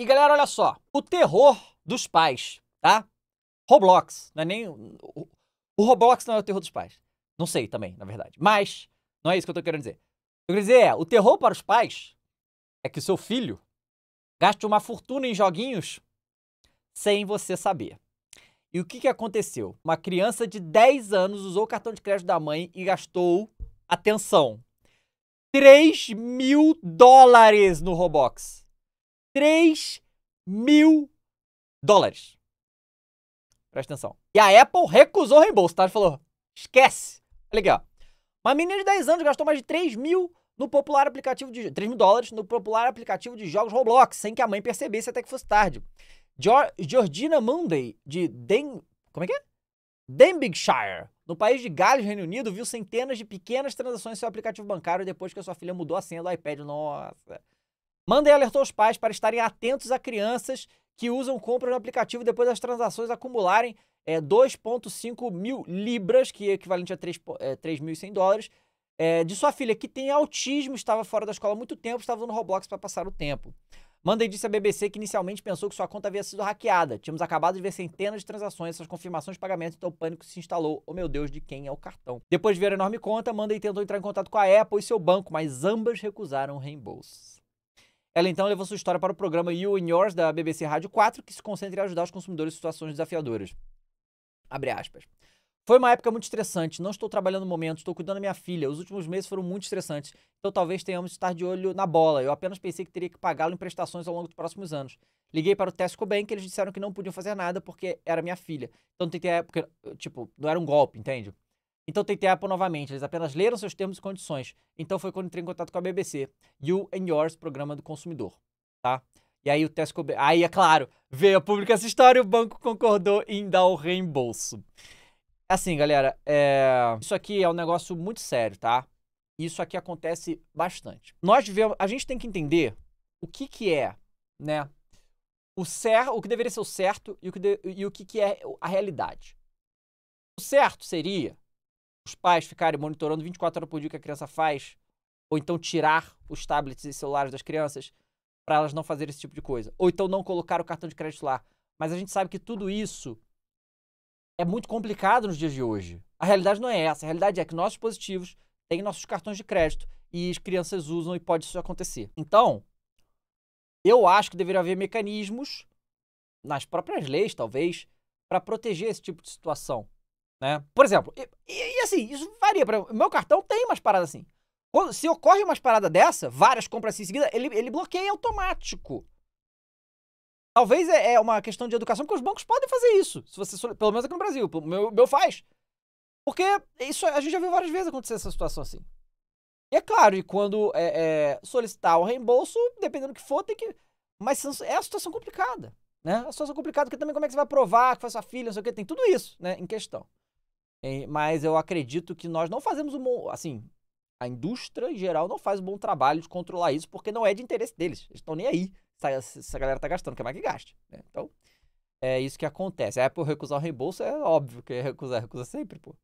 E galera, olha só, o terror dos pais, tá? Roblox, não é nem o, o Roblox não é o terror dos pais. Não sei também, na verdade. Mas não é isso que eu tô querendo dizer. O que eu quero dizer é, o terror para os pais é que o seu filho gaste uma fortuna em joguinhos sem você saber. E o que, que aconteceu? Uma criança de 10 anos usou o cartão de crédito da mãe e gastou, atenção, 3 mil dólares no Roblox. 3 mil dólares. Presta atenção. E a Apple recusou o reembolso, tá? Ele falou, esquece. Olha aqui, ó. Uma menina de 10 anos gastou mais de 3 mil no popular aplicativo de 3 mil dólares no popular aplicativo de jogos Roblox, sem que a mãe percebesse até que fosse tarde. Geor Georgina Monday, de Den... Como é que é? Denbighshire, no país de Gales, Reino Unido, viu centenas de pequenas transações em seu aplicativo bancário depois que a sua filha mudou a senha do iPad. Nossa. Mandei alertou os pais para estarem atentos a crianças que usam compras no aplicativo depois das transações acumularem é, 2,5 mil libras, que é equivalente a 3.100 é, dólares, é, de sua filha, que tem autismo, estava fora da escola há muito tempo, estava no Roblox para passar o tempo. Mandei disse à BBC que inicialmente pensou que sua conta havia sido hackeada. Tínhamos acabado de ver centenas de transações, essas confirmações de pagamento, então o pânico se instalou. Oh meu Deus, de quem é o cartão? Depois de ver a enorme conta, Mandei tentou entrar em contato com a Apple e seu banco, mas ambas recusaram o reembolso. Ela então levou sua história para o programa You and Yours da BBC Rádio 4, que se concentra em ajudar os consumidores em situações desafiadoras. Abre aspas. Foi uma época muito estressante. Não estou trabalhando no momento, estou cuidando da minha filha. Os últimos meses foram muito estressantes, então talvez tenhamos de estar de olho na bola. Eu apenas pensei que teria que pagá-lo em prestações ao longo dos próximos anos. Liguei para o Tesco Bank, eles disseram que não podiam fazer nada porque era minha filha. Então tem que ter época, tipo, não era um golpe, entende? Então tentei a Apple novamente, eles apenas leram seus termos e condições. Então foi quando entrei em contato com a BBC, You and Yours, programa do consumidor, tá? E aí o Tesco, aí é claro, veio a pública essa história e o banco concordou em dar o reembolso. Assim, galera, é... isso aqui é um negócio muito sério, tá? Isso aqui acontece bastante. Nós vivemos, a gente tem que entender o que que é, né? O cer, o que deveria ser o certo e o que, de... e o que que é a realidade. O certo seria os pais ficarem monitorando 24 horas por dia o que a criança faz, ou então tirar os tablets e celulares das crianças para elas não fazerem esse tipo de coisa, ou então não colocar o cartão de crédito lá. Mas a gente sabe que tudo isso é muito complicado nos dias de hoje. A realidade não é essa. A realidade é que nossos dispositivos têm nossos cartões de crédito e as crianças usam e pode isso acontecer. Então, eu acho que deveria haver mecanismos nas próprias leis, talvez, para proteger esse tipo de situação. Né? Por exemplo, e, e, e assim, isso varia. Pra, meu cartão tem umas paradas assim. Quando, se ocorre umas paradas dessa, várias compras assim em seguida, ele, ele bloqueia automático. Talvez é, é uma questão de educação, porque os bancos podem fazer isso. Se você, pelo menos aqui no Brasil, o meu, meu faz. Porque isso a gente já viu várias vezes acontecer essa situação assim. E é claro, e quando é, é, solicitar o reembolso, dependendo do que for, tem que. Mas é uma situação complicada. Né? É uma situação complicada, porque também como é que você vai provar que foi sua filha, não sei o que, tem tudo isso né, em questão. É, mas eu acredito que nós não fazemos um bom. Assim, a indústria em geral não faz um bom trabalho de controlar isso, porque não é de interesse deles. Eles estão nem aí se essa galera tá gastando, quer é mais que gaste. Né? Então, é isso que acontece. A é Apple recusar o reembolso é óbvio que recusa, recusa sempre, pô.